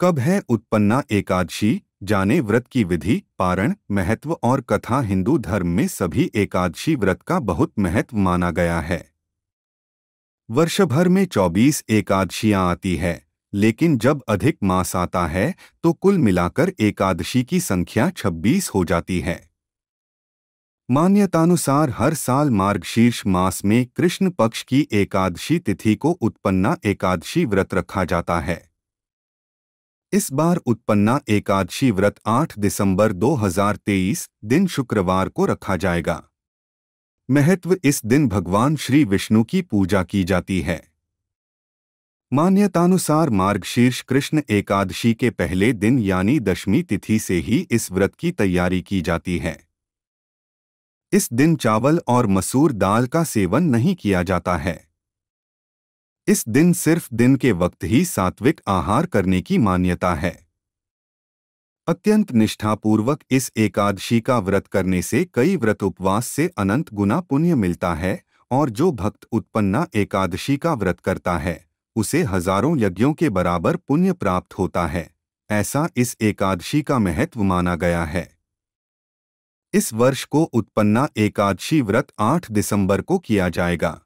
कब है उत्पन्ना एकादशी जाने व्रत की विधि पारण महत्व और कथा हिंदू धर्म में सभी एकादशी व्रत का बहुत महत्व माना गया है वर्ष भर में 24 एकादशियां आती है लेकिन जब अधिक मास आता है तो कुल मिलाकर एकादशी की संख्या 26 हो जाती है मान्यतानुसार हर साल मार्गशीर्ष मास में कृष्ण पक्ष की एकादशी तिथि को उत्पन्ना एकादशी व्रत रखा जाता है इस बार उत्पन्ना एकादशी व्रत 8 दिसंबर 2023 दिन शुक्रवार को रखा जाएगा महत्व इस दिन भगवान श्री विष्णु की पूजा की जाती है मान्यतानुसार मार्गशीर्ष कृष्ण एकादशी के पहले दिन यानी दशमी तिथि से ही इस व्रत की तैयारी की जाती है इस दिन चावल और मसूर दाल का सेवन नहीं किया जाता है इस दिन सिर्फ दिन के वक्त ही सात्विक आहार करने की मान्यता है अत्यंत निष्ठापूर्वक इस एकादशी का व्रत करने से कई व्रत उपवास से अनंत गुना पुण्य मिलता है और जो भक्त उत्पन्ना एकादशी का व्रत करता है उसे हजारों यज्ञों के बराबर पुण्य प्राप्त होता है ऐसा इस एकादशी का महत्व माना गया है इस वर्ष को उत्पन्ना एकादशी व्रत 8 दिसंबर को किया जाएगा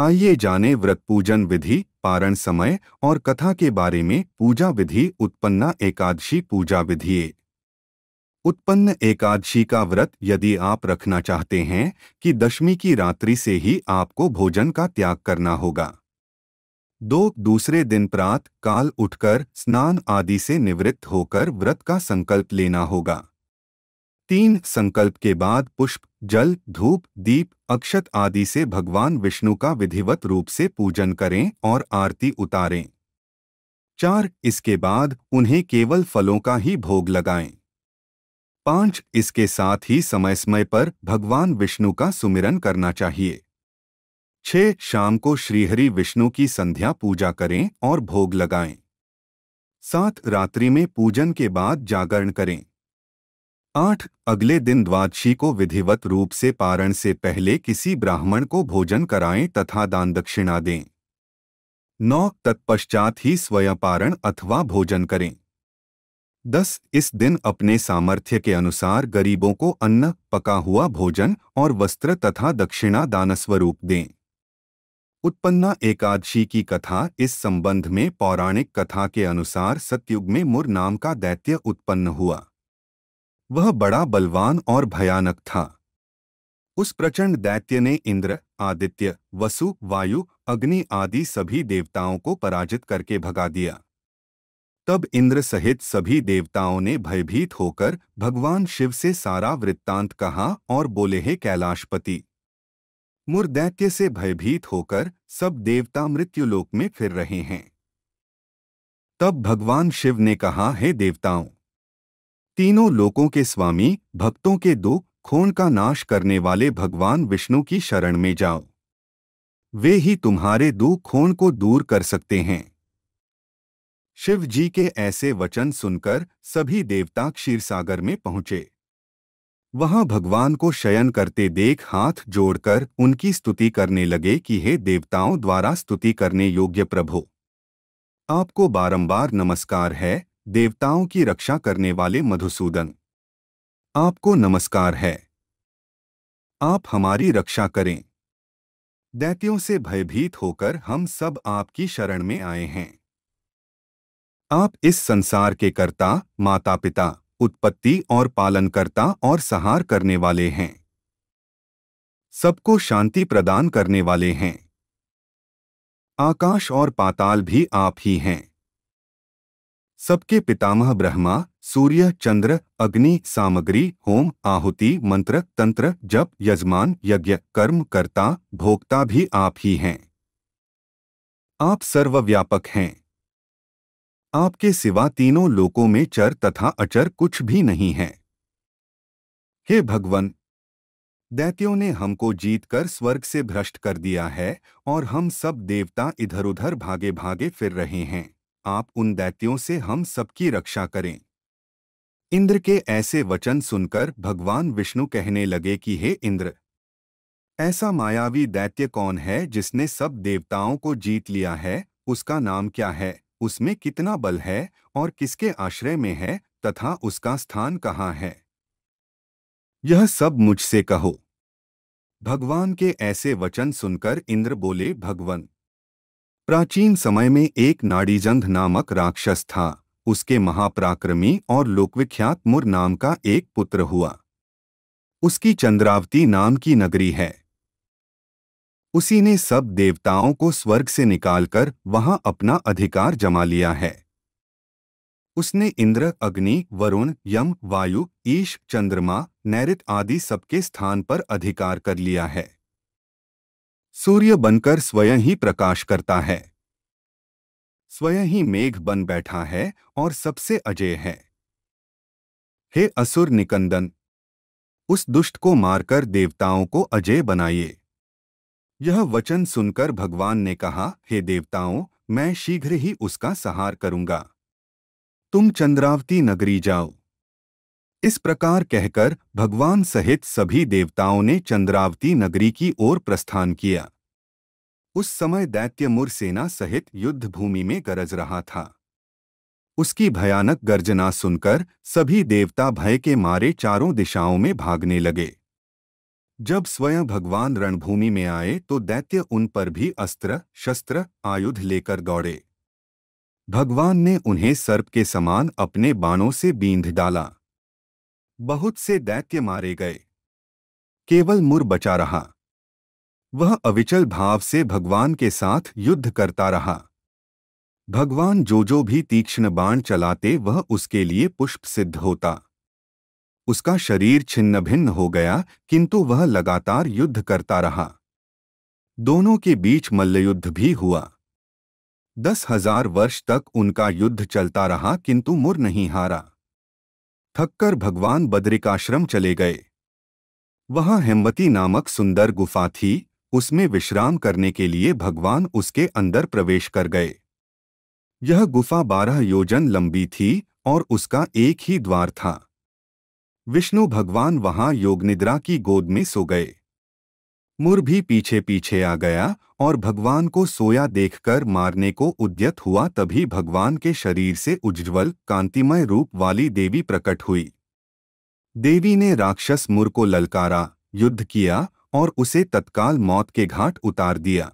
आइए जाने व्रत पूजन विधि पारण समय और कथा के बारे में पूजा विधि उत्पन्ना एकादशी पूजा विधि उत्पन्न एकादशी का व्रत यदि आप रखना चाहते हैं कि दशमी की रात्रि से ही आपको भोजन का त्याग करना होगा दो दूसरे दिन प्रात काल उठकर स्नान आदि से निवृत्त होकर व्रत का संकल्प लेना होगा तीन संकल्प के बाद पुष्प जल धूप दीप अक्षत आदि से भगवान विष्णु का विधिवत रूप से पूजन करें और आरती उतारें चार इसके बाद उन्हें केवल फलों का ही भोग लगाएं पांच इसके साथ ही समय समय पर भगवान विष्णु का सुमिरन करना चाहिए छह शाम को श्रीहरि विष्णु की संध्या पूजा करें और भोग लगाएं सात रात्रि में पूजन के बाद जागरण करें आठ अगले दिन द्वादशी को विधिवत रूप से पारण से पहले किसी ब्राह्मण को भोजन कराएं तथा दान दक्षिणा दें नौ तत्पश्चात ही स्वयं पारण अथवा भोजन करें दस इस दिन अपने सामर्थ्य के अनुसार गरीबों को अन्न पका हुआ भोजन और वस्त्र तथा दक्षिणा दानस्वरूप दें उत्पन्ना एकादशी की कथा इस संबंध में पौराणिक कथा के अनुसार सतयुग में मुर नाम का दैत्य उत्पन्न हुआ वह बड़ा बलवान और भयानक था उस प्रचंड दैत्य ने इंद्र आदित्य वसु वायु अग्नि आदि सभी देवताओं को पराजित करके भगा दिया तब इंद्र सहित सभी देवताओं ने भयभीत होकर भगवान शिव से सारा वृत्तांत कहा और बोले हे कैलाशपति मुर्दैत्य से भयभीत होकर सब देवता मृत्युलोक में फिर रहे हैं तब भगवान शिव ने कहा हे देवताओं तीनों लोकों के स्वामी भक्तों के दो खोण का नाश करने वाले भगवान विष्णु की शरण में जाओ वे ही तुम्हारे दो खोण को दूर कर सकते हैं शिव जी के ऐसे वचन सुनकर सभी देवता क्षीरसागर में पहुंचे वहां भगवान को शयन करते देख हाथ जोड़कर उनकी स्तुति करने लगे कि हे देवताओं द्वारा स्तुति करने योग्य प्रभो आपको बारंबार नमस्कार है देवताओं की रक्षा करने वाले मधुसूदन आपको नमस्कार है आप हमारी रक्षा करें दैत्यों से भयभीत होकर हम सब आपकी शरण में आए हैं आप इस संसार के कर्ता माता पिता उत्पत्ति और पालनकर्ता और सहार करने वाले हैं सबको शांति प्रदान करने वाले हैं आकाश और पाताल भी आप ही हैं सबके पितामह ब्रह्मा सूर्य चंद्र अग्नि सामग्री होम आहुति मंत्र तंत्र जप यजमान यज्ञ कर्म कर्ता भोक्ता भी आप ही हैं आप सर्वव्यापक हैं आपके सिवा तीनों लोकों में चर तथा अचर कुछ भी नहीं है हे भगवन दैत्यों ने हमको जीतकर स्वर्ग से भ्रष्ट कर दिया है और हम सब देवता इधर उधर भागे भागे फिर रहे हैं आप उन दैत्यों से हम सबकी रक्षा करें इंद्र के ऐसे वचन सुनकर भगवान विष्णु कहने लगे कि हे इंद्र ऐसा मायावी दैत्य कौन है जिसने सब देवताओं को जीत लिया है उसका नाम क्या है उसमें कितना बल है और किसके आश्रय में है तथा उसका स्थान कहाँ है यह सब मुझसे कहो भगवान के ऐसे वचन सुनकर इंद्र बोले भगवान प्राचीन समय में एक नाड़ीजंध नामक राक्षस था उसके महापराक्रमी और लोकविख्यात मुर नाम का एक पुत्र हुआ उसकी चंद्रावती नाम की नगरी है उसी ने सब देवताओं को स्वर्ग से निकालकर वहां अपना अधिकार जमा लिया है उसने इंद्र अग्नि वरुण यम वायु ईश चंद्रमा नैरित आदि सबके स्थान पर अधिकार कर लिया है सूर्य बनकर स्वयं ही प्रकाश करता है स्वयं ही मेघ बन बैठा है और सबसे अजय है हे असुर निकंदन उस दुष्ट को मारकर देवताओं को अजय बनाइए यह वचन सुनकर भगवान ने कहा हे देवताओं मैं शीघ्र ही उसका सहार करूंगा तुम चंद्रावती नगरी जाओ इस प्रकार कहकर भगवान सहित सभी देवताओं ने चंद्रावती नगरी की ओर प्रस्थान किया उस समय दैत्य मुर सेना सहित युद्ध भूमि में गरज रहा था उसकी भयानक गर्जना सुनकर सभी देवता भय के मारे चारों दिशाओं में भागने लगे जब स्वयं भगवान रणभूमि में आए तो दैत्य उन पर भी अस्त्र शस्त्र आयुध लेकर दौड़े भगवान ने उन्हें सर्प के समान अपने बाणों से बींध डाला बहुत से दैत्य मारे गए केवल मुर बचा रहा वह अविचल भाव से भगवान के साथ युद्ध करता रहा भगवान जो जो भी तीक्ष्ण बाण चलाते वह उसके लिए पुष्प सिद्ध होता उसका शरीर छिन्न भिन्न हो गया किंतु वह लगातार युद्ध करता रहा दोनों के बीच मल्लयुद्ध भी हुआ दस हजार वर्ष तक उनका युद्ध चलता रहा किंतु मुर नहीं हारा थककर भगवान बद्रिकाश्रम चले गए वहां हेमवती नामक सुंदर गुफा थी उसमें विश्राम करने के लिए भगवान उसके अंदर प्रवेश कर गए यह गुफा बारह योजन लंबी थी और उसका एक ही द्वार था विष्णु भगवान वहां योगनिद्रा की गोद में सो गए मुर भी पीछे पीछे आ गया और भगवान को सोया देखकर मारने को उद्यत हुआ तभी भगवान के शरीर से उज्ज्वल कांतिमय रूप वाली देवी प्रकट हुई देवी ने राक्षस मुर को ललकारा युद्ध किया और उसे तत्काल मौत के घाट उतार दिया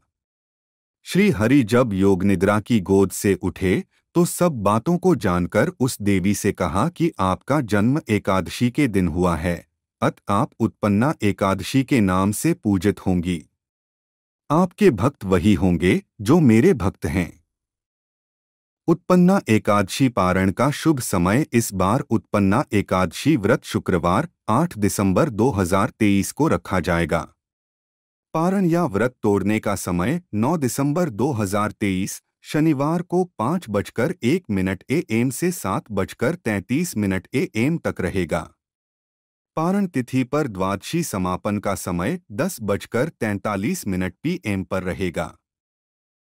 श्री हरि जब योग निद्रा की गोद से उठे तो सब बातों को जानकर उस देवी से कहा कि आपका जन्म एकादशी के दिन हुआ है अत आप उत्पन्ना एकादशी के नाम से पूजित होंगी आपके भक्त वही होंगे जो मेरे भक्त हैं उत्पन्ना एकादशी पारण का शुभ समय इस बार उत्पन्ना एकादशी व्रत शुक्रवार 8 दिसंबर 2023 को रखा जाएगा पारण या व्रत तोड़ने का समय 9 दिसंबर 2023 शनिवार को पाँच बजकर एक मिनट ए एम से सात बजकर तैंतीस मिनट ए एम तक रहेगा पारण तिथि पर द्वादशी समापन का समय दस बजकर तैंतालीस मिनट एम पर रहेगा